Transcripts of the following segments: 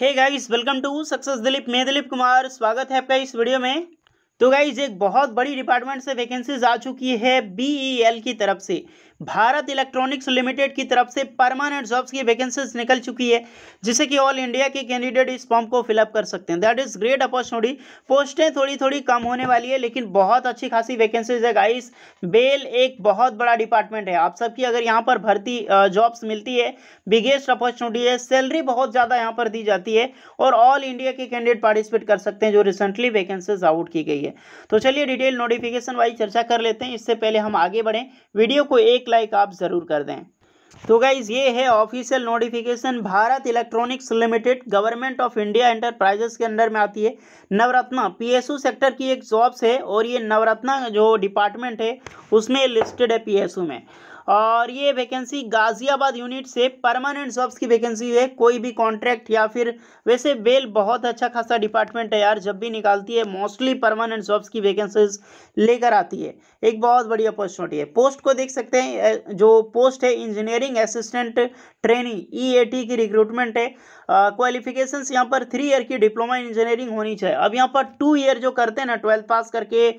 hey guys welcome to success Dilip मैं दिलीप कुमार स्वागत है आपका इस वीडियो में तो गाइस एक बहुत बड़ी डिपार्टमेंट से वैकेंसीज आ चुकी है बीईएल e e की तरफ से भारत इलेक्ट्रॉनिक्स लिमिटेड की तरफ से परमानेंट जॉब्स की वैकेंसीज निकल चुकी है जिसे कि ऑल इंडिया के कैंडिडेट इस फॉर्म को फिलअप कर सकते हैं दैट इज ग्रेट अपॉर्चुनिटी पोस्टें थोड़ी थोड़ी कम होने वाली है लेकिन बहुत अच्छी खासी वैकेंसीज है गाइस बेल एक बहुत बड़ा डिपार्टमेंट है आप सबकी अगर यहाँ पर भर्ती जॉब्स मिलती है बिगेस्ट अपॉर्चुनिटी है सैलरी बहुत ज़्यादा यहाँ पर दी जाती है और ऑल इंडिया के कैंडिडेट पार्टिसिपेट कर सकते हैं जो रिसेंटली वैकेंसीज आउट की गई है तो चलिए डिटेल नोटिफिकेशन वाइज चर्चा कर लेते हैं इससे पहले हम आगे बढ़ें वीडियो को एक लाइक आप ज़रूर कर दें तो गाइज़ ये है official notification Bharat electronics limited government of India enterprises के अंडर में आती है नवरत्ना पीएसयू सेक्टर की एक जॉब्स है और ये नवरत्ना जो डिपार्टमेंट है उसमें लिस्टेड है पीएसयू में और ये वैकेंसी गाजियाबाद यूनिट से परमानेंट जॉब्स की वैकेंसी है कोई भी कॉन्ट्रैक्ट या फिर वैसे बेल बहुत अच्छा खासा डिपार्टमेंट है यार जब भी निकालती है मोस्टली परमानेंट जॉब्स की वैकेंसीज लेकर आती है एक बहुत बढ़िया अपॉर्चुनिटी है पोस्ट को देख सकते हैं जो पोस्ट है इंजीनियरिंग असिस्टेंट ट्रेनिंग ई की रिक्रूटमेंट है क्वालिफिकेशन यहाँ पर थ्री ईयर की डिप्लोमा इंजीनियरिंग होनी चाहिए अब यहाँ पर टू ईयर जो करते हैं ना ट्वेल्थ पास करके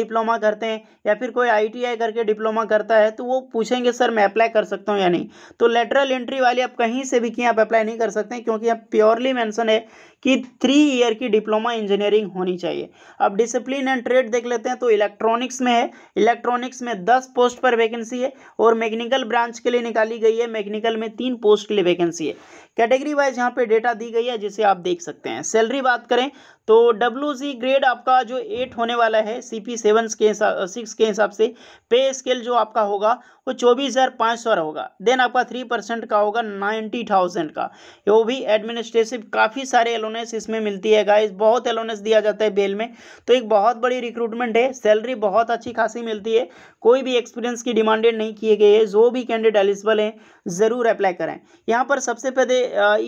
डिप्लोमा करते हैं या फिर कोई आई करके डिप्लोमा करता है तो वो पूछ पूछेंगे सर मैं अप्लाई कर सकता हूँ या नहीं तो लेटरल एंट्री वाली आप कहीं से भी किए आप अप्लाई नहीं कर सकते क्योंकि यहाँ प्योरली मेंशन है कि थ्री ईयर की डिप्लोमा इंजीनियरिंग होनी चाहिए अब डिसिप्लिन एंड ट्रेड देख लेते हैं तो इलेक्ट्रॉनिक्स में है इलेक्ट्रॉनिक्स में दस पोस्ट पर वैकेंसी है और मैकेनिकल ब्रांच के लिए निकाली गई है मैकेनिकल में तीन पोस्ट के लिए वैकेंसी है कैटेगरी वाइज यहाँ पे डेटा दी गई है जिसे आप देख सकते हैं सैलरी बात करें तो डब्ल्यू ग्रेड आपका जो एट होने वाला है सी पी के हिसाब सिक्स के हिसाब से पे स्केल जो आपका होगा वो चौबीस हज़ार पाँच सौ होगा देन आपका थ्री परसेंट का होगा नाइन्टी थाउजेंड का वो भी एडमिनिस्ट्रेटिव काफ़ी सारे एलोनेस इसमें मिलती है गाइस बहुत एलोनेस दिया जाता है बेल में तो एक बहुत बड़ी रिक्रूटमेंट है सैलरी बहुत अच्छी खासी मिलती है कोई भी एक्सपीरियंस की डिमांडेड नहीं किए गए है जो भी कैंडिडेट एलिजिबल हैं ज़रूर अप्लाई करें यहाँ पर सबसे पहले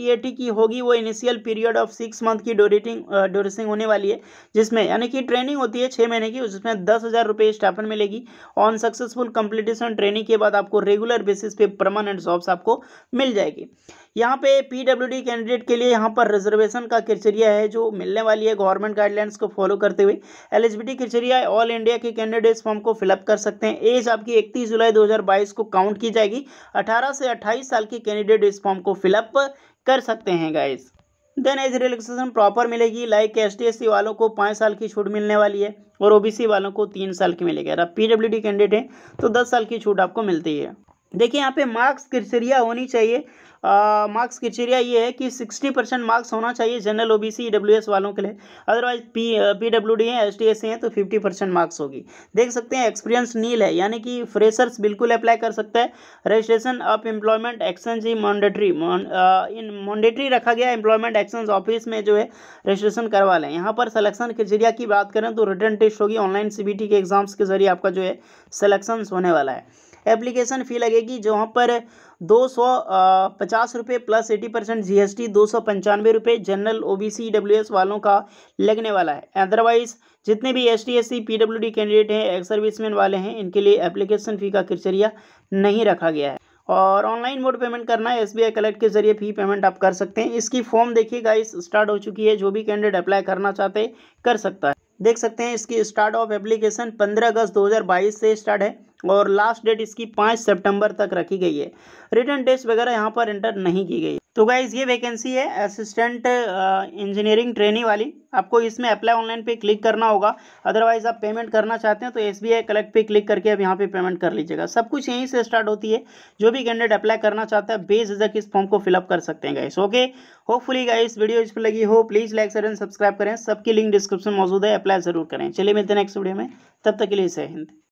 ई e की होगी वो initial period of six month की ड्यूरेटिंग ड्यूरेसिंग होने वाली है जिसमें यानी कि ट्रेनिंग होती है छः महीने की उसमें दस हज़ार रुपये मिलेगी ऑन सक्सेसफुल कंप्लीटेशन ट्रेनिंग के बाद आपको रेगुलर बेसिस पे परमानेंट जॉब्स आपको मिल जाएगी यहाँ पे पीडब्ल्यूडी कैंडिडेट के लिए यहाँ पर रिजर्वेशन का क्रिचरिया है जो मिलने वाली है गवर्नमेंट गाइडलाइंस को फॉलो करते हुए एलिजिबिलिटी क्रिचरिया ऑल इंडिया के कैंडिडेट्स फॉर्म को फिलअप कर सकते हैं एज आपकी 31 जुलाई 2022 को काउंट की जाएगी 18 से 28 साल के कैंडिडेट इस फॉर्म को फिलअप कर सकते हैं guys then age relaxation proper मिलेगी लाइक एस टी वालों को पाँच साल की छूट मिलने वाली है और ओबीसी वालों को तीन साल की मिलेगी अगर आप पीडब्ल्यूडी कैंडिडेट हैं तो दस साल की छूट आपको मिलती है देखिए यहाँ पे मार्क्स क्रिचेरिया होनी चाहिए मार्क्स क्रिचेरिया ये है कि 60 परसेंट मार्क्स होना चाहिए जनरल ओबीसी ईडब्ल्यूएस वालों के लिए अदरवाइज पी डी हैं एस हैं तो 50 परसेंट मार्क्स होगी देख सकते हैं एक्सपीरियंस नील है यानी कि फ्रेशर्स बिल्कुल अप्लाई कर सकता है रजिस्ट्रेशन ऑफ एम्प्लॉयमेंट एक्सचेंज जी मॉन्डेटरी इन मॉन्डेटरी रखा गया एम्प्लॉयमेंट एक्सचेंज ऑफिस में जो है रजिस्ट्रेशन करवा लें यहाँ पर सलेक्शन क्रिचेरिया की बात करें तो रिटर्न टेस्ट होगी ऑनलाइन सी के एग्जाम्स के जरिए आपका जो है सलेक्शन होने वाला है एप्लीकेशन फ़ी लगेगी जहाँ पर दो सौ पचास रुपये plus eighteen percent G S T दो सौ पंचानवे रुपये general O B C W S वालों का लगने वाला है अदरवाइज जितने भी S T S C P W D candidate हैं एक्स सर्विसमैन वाले हैं इनके लिए एप्लीकेशन फ़ी का क्रिचरिया नहीं रखा गया है और ऑनलाइन मोड पेमेंट करना है एस बी आई कलेक्ट के जरिए फी पेमेंट आप कर सकते हैं इसकी फॉर्म देखिएगा इस स्टार्ट हो चुकी है जो भी कैंडिडेट अप्लाई करना चाहते कर सकता है देख सकते हैं इसकी स्टार्ट ऑफ एप्लीकेशन पंद्रह अगस्त 2022 से स्टार्ट है और लास्ट डेट इसकी पाँच सितंबर तक रखी गई है रिटर्न टेस्ट वगैरह यहाँ पर एंटर नहीं की गई तो गाइज ये वैकेंसी है असिस्टेंट इंजीनियरिंग ट्रेनिंग वाली आपको इसमें अप्लाई ऑनलाइन पे क्लिक करना होगा अदरवाइज आप पेमेंट करना चाहते हैं तो एस बी आई कलेक्ट पे क्लिक करके अब यहाँ पे पेमेंट कर लीजिएगा सब कुछ यहीं से स्टार्ट होती है जो भी कैंडिडेट अप्लाई करना चाहता है बेझिझक इस फॉर्म को फिलअप कर सकते हैं guys okay hopefully guys video इस पर लगी हो प्लीज़ लाइक करें सब्सक्राइब करें सबकी लिंक डिस्क्रिप्शन मौजूद है अप्लाई जरूर करें चलिए मिलते हैं नेक्स्ट वीडियो में तब तक के लिए जय हिंद